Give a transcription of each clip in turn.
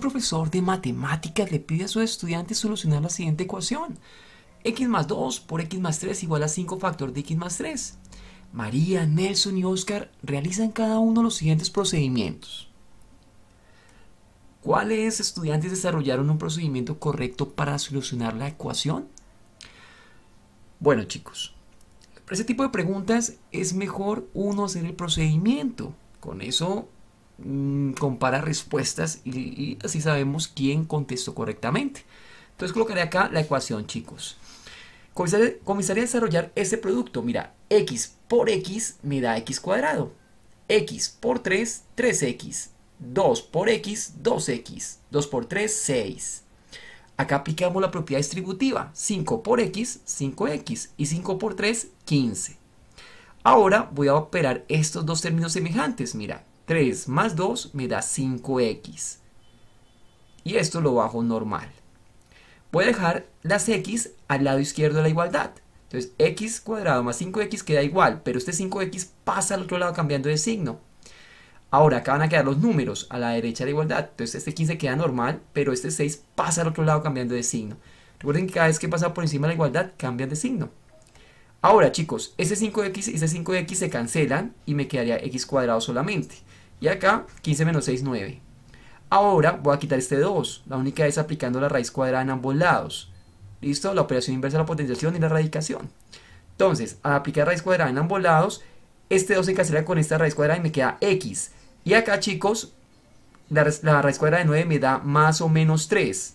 profesor de matemáticas le pide a sus estudiantes solucionar la siguiente ecuación. x más 2 por x más 3 igual a 5 factor de x más 3. María, Nelson y Oscar realizan cada uno los siguientes procedimientos. ¿Cuáles estudiantes desarrollaron un procedimiento correcto para solucionar la ecuación? Bueno chicos, para ese tipo de preguntas es mejor uno hacer el procedimiento. Con eso Mm, compara respuestas y, así sabemos quién contestó correctamente. Entonces colocaré acá la ecuación, chicos. Comenzaré, comenzaré, a desarrollar ese producto. Mira, x por x me da x cuadrado. x por 3, 3x. 2 por x, 2x. 2 por 3, 6. Acá aplicamos la propiedad distributiva. 5 por x, 5x. Y 5 por 3, 15. Ahora voy a operar estos dos términos semejantes. Mira, 3 más 2 me da 5x. Y esto lo bajo normal. Voy a dejar las x al lado izquierdo de la igualdad. Entonces x cuadrado más 5x queda igual, pero este 5x pasa al otro lado cambiando de signo. Ahora acá van a quedar los números a la derecha de la igualdad. Entonces este 15 queda normal, pero este 6 pasa al otro lado cambiando de signo. Recuerden que cada vez que pasa por encima de la igualdad cambian de signo. Ahora chicos, ese 5x y ese 5x se cancelan y me quedaría x cuadrado solamente. Y acá 15 menos 6, 9. Ahora voy a quitar este 2. La única es aplicando la raíz cuadrada en ambos lados. ¿Listo? La operación inversa de la potenciación y la radicación. Entonces, al aplicar raíz cuadrada en ambos lados, este 2 se cancela con esta raíz cuadrada y me queda x. Y acá, chicos, la, raíz cuadrada de 9 me da más o menos 3.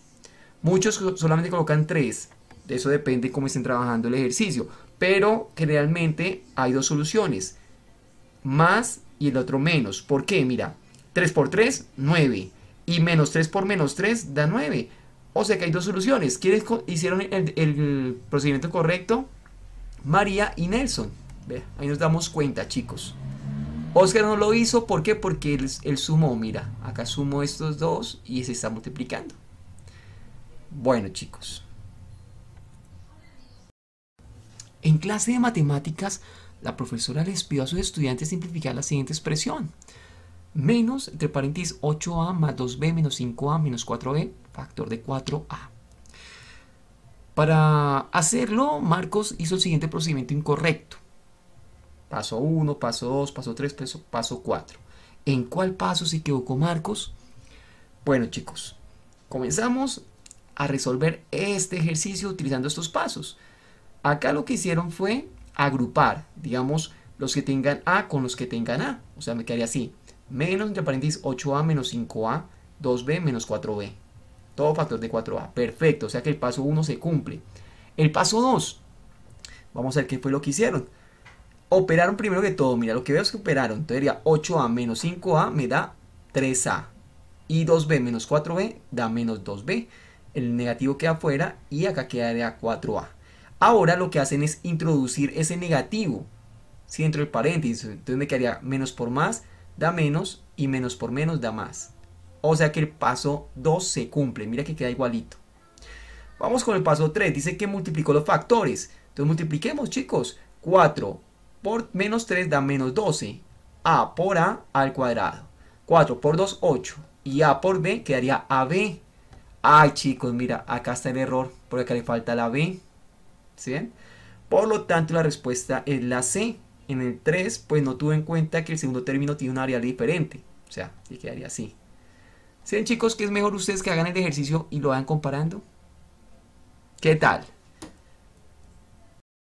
Muchos solamente colocan 3. De eso depende cómo estén trabajando el ejercicio. Pero generalmente hay dos soluciones. Más y el otro menos. ¿Por qué? Mira, 3 por 3, 9. Y menos 3 por menos 3 da 9. O sea que hay dos soluciones. ¿Quiénes hicieron el, el procedimiento correcto? María y Nelson. ve ahí nos damos cuenta, chicos. Oscar no lo hizo, ¿por qué? Porque él, sumó, mira, acá sumó estos dos y se está multiplicando. Bueno, chicos. En clase de matemáticas la profesora les pidió a sus estudiantes simplificar la siguiente expresión. Menos, entre paréntesis, 8a más 2b menos 5a menos 4b, e, factor de 4a. Para hacerlo, Marcos hizo el siguiente procedimiento incorrecto. Paso 1, paso 2, paso 3, paso 4. ¿En cuál paso se equivocó Marcos? Bueno chicos, comenzamos a resolver este ejercicio utilizando estos pasos. Acá lo que hicieron fue agrupar, digamos, los que tengan A con los que tengan A. O sea, me quedaría así. Menos, entre paréntesis, 8A menos 5A, 2B menos 4B. Todo factor de 4A. Perfecto, o sea que el paso 1 se cumple. El paso 2. Vamos a ver qué fue lo que hicieron. Operaron primero que todo. Mira, lo que veo es que operaron. Entonces diría 8A menos 5A me da 3A. Y 2B menos 4B da menos 2B. El negativo queda afuera y acá quedaría 4A. Ahora lo que hacen es introducir ese negativo, si dentro del paréntesis, entonces me quedaría menos por más, da menos, y menos por menos da más. O sea que el paso 2 se cumple, mira que queda igualito. Vamos con el paso 3, dice que multiplicó los factores. Entonces multipliquemos chicos, 4 por menos 3 da menos 12, a por a al cuadrado. 4 por 2, 8, y a por b quedaría ab. Ay chicos, mira, acá está el error, porque acá le falta la b. ¿sí? Por lo tanto, la respuesta es la C. En el 3, pues no tuve en cuenta que el segundo término tiene una variable diferente. O sea, y quedaría así. ¿Saben, chicos, que es mejor ustedes que hagan el ejercicio y lo vayan comparando? ¿Qué tal?